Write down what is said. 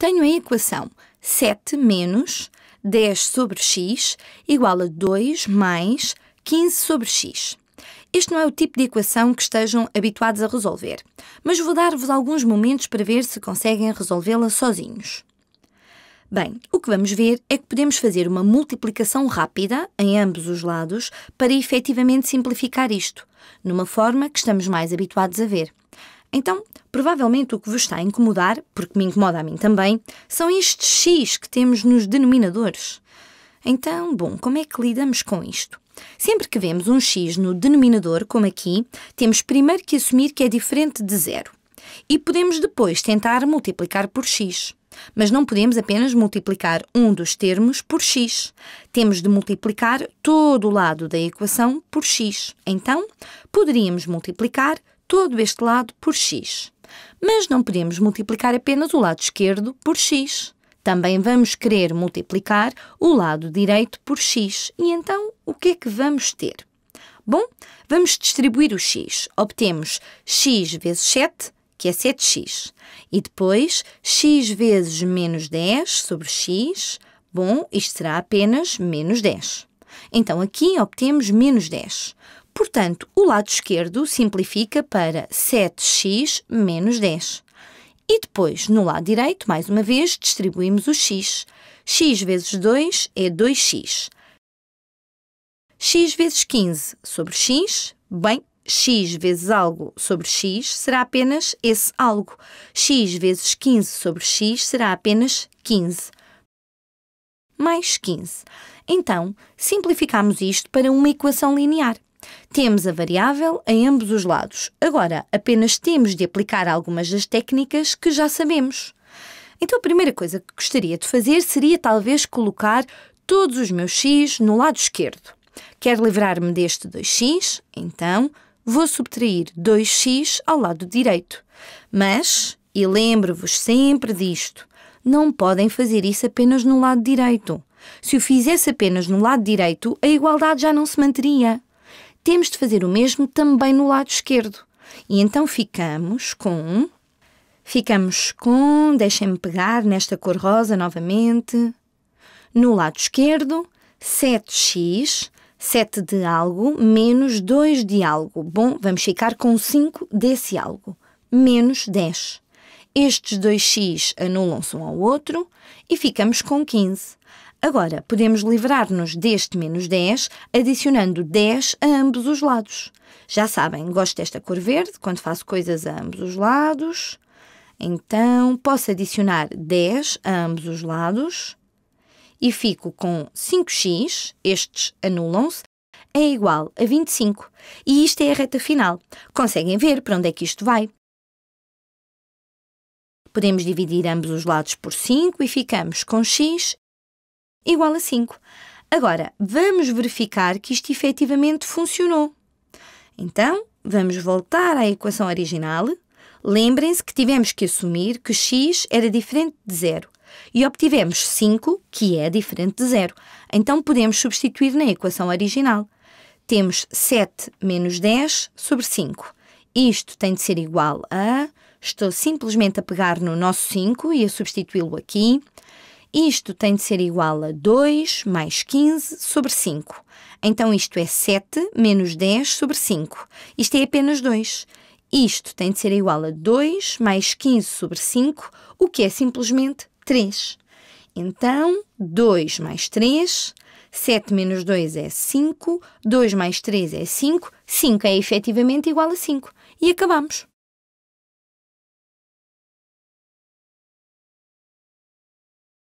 tenho a equação 7 menos 10 sobre x igual a 2 mais 15 sobre x. Este não é o tipo de equação que estejam habituados a resolver, mas vou dar-vos alguns momentos para ver se conseguem resolvê-la sozinhos. Bem, o que vamos ver é que podemos fazer uma multiplicação rápida em ambos os lados para efetivamente simplificar isto, numa forma que estamos mais habituados a ver. Então, provavelmente o que vos está a incomodar, porque me incomoda a mim também, são estes x que temos nos denominadores. Então, bom, como é que lidamos com isto? Sempre que vemos um x no denominador, como aqui, temos primeiro que assumir que é diferente de zero. E podemos depois tentar multiplicar por x. Mas não podemos apenas multiplicar um dos termos por x. Temos de multiplicar todo o lado da equação por x. Então, poderíamos multiplicar todo este lado por x. Mas não podemos multiplicar apenas o lado esquerdo por x. Também vamos querer multiplicar o lado direito por x. E então, o que é que vamos ter? Bom, vamos distribuir o x. Obtemos x vezes 7, que é 7x. E depois, x vezes menos 10 sobre x. Bom, isto será apenas menos 10. Então, aqui obtemos menos 10. Portanto, o lado esquerdo simplifica para 7x menos 10. E depois, no lado direito, mais uma vez, distribuímos o x. x vezes 2 é 2x. x vezes 15 sobre x, bem, x vezes algo sobre x será apenas esse algo. x vezes 15 sobre x será apenas 15. Mais 15. Então, simplificamos isto para uma equação linear. Temos a variável em ambos os lados. Agora, apenas temos de aplicar algumas das técnicas que já sabemos. Então, a primeira coisa que gostaria de fazer seria talvez colocar todos os meus x no lado esquerdo. Quero livrar-me deste 2x, então vou subtrair 2x ao lado direito. Mas, e lembro-vos sempre disto, não podem fazer isso apenas no lado direito. Se o fizesse apenas no lado direito, a igualdade já não se manteria temos de fazer o mesmo também no lado esquerdo. E então ficamos com. Ficamos com. Deixem-me pegar nesta cor rosa novamente. No lado esquerdo, 7x, 7 de algo, menos 2 de algo. Bom, vamos ficar com 5 desse algo. Menos 10. Estes dois x anulam-se um ao outro e ficamos com 15. Agora, podemos livrar-nos deste menos 10 adicionando 10 a ambos os lados. Já sabem, gosto desta cor verde quando faço coisas a ambos os lados. Então, posso adicionar 10 a ambos os lados e fico com 5x, estes anulam-se, é igual a 25. E isto é a reta final. Conseguem ver para onde é que isto vai? Podemos dividir ambos os lados por 5 e ficamos com x igual a 5. Agora, vamos verificar que isto efetivamente funcionou. Então, vamos voltar à equação original. Lembrem-se que tivemos que assumir que x era diferente de zero e obtivemos 5, que é diferente de zero. Então, podemos substituir na equação original. Temos 7 menos 10 sobre 5. Isto tem de ser igual a... Estou simplesmente a pegar no nosso 5 e a substituí-lo aqui. Isto tem de ser igual a 2 mais 15 sobre 5. Então isto é 7 menos 10 sobre 5. Isto é apenas 2. Isto tem de ser igual a 2 mais 15 sobre 5, o que é simplesmente 3. Então, 2 mais 3, 7 menos 2 é 5, 2 mais 3 é 5, 5 é efetivamente igual a 5. E acabamos.